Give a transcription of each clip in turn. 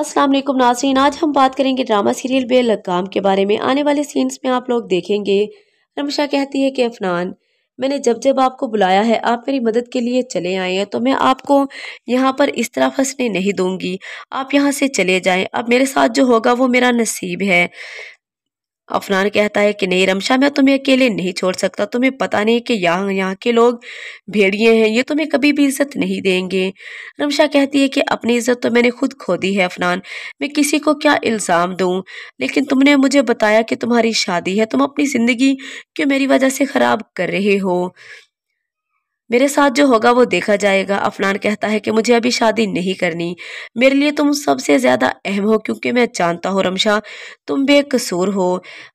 अस्सलाम वालेकुम नाजरीन आज हम बात करेंगे ड्रामा सीरियल बेलगाम के बारे में आने वाले सीन्स में आप लोग देखेंगे रमशा कहती है कि अफनान मैंने जब जब आपको बुलाया है आप मेरी मदद के लिए चले आए हैं तो मैं आपको यहाँ पर इस तरह फंसने नहीं दूंगी आप यहाँ से चले जाएं अब मेरे साथ जो होगा वो मेरा नसीब है अफनान कहता है कि नहीं रमशा मैं तुम्हें अकेले नहीं छोड़ सकता तुम्हें पता नहीं कि यहाँ यहाँ के लोग भेड़िए हैं ये तुम्हें कभी भी इज्जत नहीं देंगे रमशा कहती है कि अपनी इज्जत तो मैंने खुद खो दी है अफनान मैं किसी को क्या इल्ज़ाम दूँ लेकिन तुमने मुझे बताया कि तुम्हारी शादी है तुम अपनी ज़िंदगी क्यों मेरी वजह से ख़राब कर रहे हो मेरे साथ जो होगा वो देखा जाएगा अफनान कहता है कि मुझे अभी शादी नहीं करनी मेरे लिए तुम सबसे ज़्यादा अहम हो क्योंकि मैं जानता हूँ रमशा तुम बेकसूर हो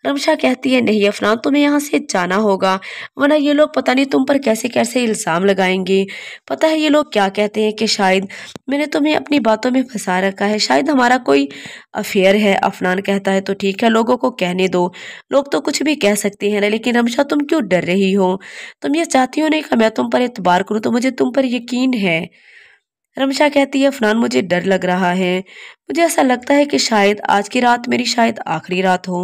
रमशा कहती है नहीं अफनान तुम्हें यहाँ से जाना होगा वरना ये लोग पता नहीं तुम पर कैसे कैसे इल्ज़ाम लगाएंगे पता है ये लोग क्या कहते हैं कि शायद मैंने तुम्हें अपनी बातों में फंसा रखा है शायद हमारा कोई अफेयर है अफनान कहता है तो ठीक है लोगों को कहने दो लोग तो कुछ भी कह सकते हैं ना लेकिन रमशा तुम क्यों डर रही हो तुम ये चाहती हो नहीं कि मैं तुम पर एतबार करूँ तो मुझे तुम पर यकीन है रमशा कहती है फनान मुझे डर लग रहा है मुझे ऐसा लगता है कि शायद आज की रात मेरी शायद आखिरी रात हो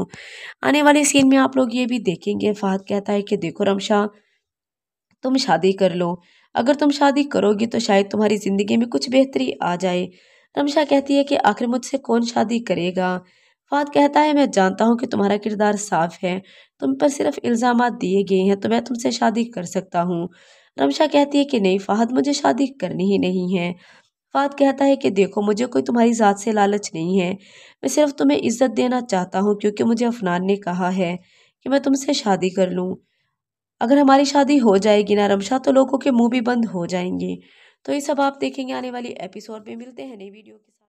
आने वाले सीन में आप लोग ये भी देखेंगे फहद कहता है कि देखो रमशा तुम शादी कर लो अगर तुम शादी करोगी तो शायद तुम्हारी ज़िंदगी में कुछ बेहतरी आ जाए रमशा कहती है कि आखिर मुझसे कौन शादी करेगा फात कहता है मैं जानता हूँ कि तुम्हारा किरदार साफ है तुम पर सिर्फ इल्ज़ाम दिए गए हैं तो मैं तुमसे शादी कर सकता हूँ रमशा कहती है कि नहीं फ़हद मुझे शादी करनी ही नहीं है फाहद कहता है कि देखो मुझे कोई तुम्हारी ज़ात से लालच नहीं है मैं सिर्फ तुम्हें इज़्ज़त देना चाहता हूँ क्योंकि मुझे अफनान ने कहा है कि मैं तुमसे शादी कर लूँ अगर हमारी शादी हो जाएगी ना रमशा तो लोगों के मुंह भी बंद हो जाएंगे तो ये सब आप देखेंगे आने वाली एपिसोड में मिलते हैं नई वीडियो के साथ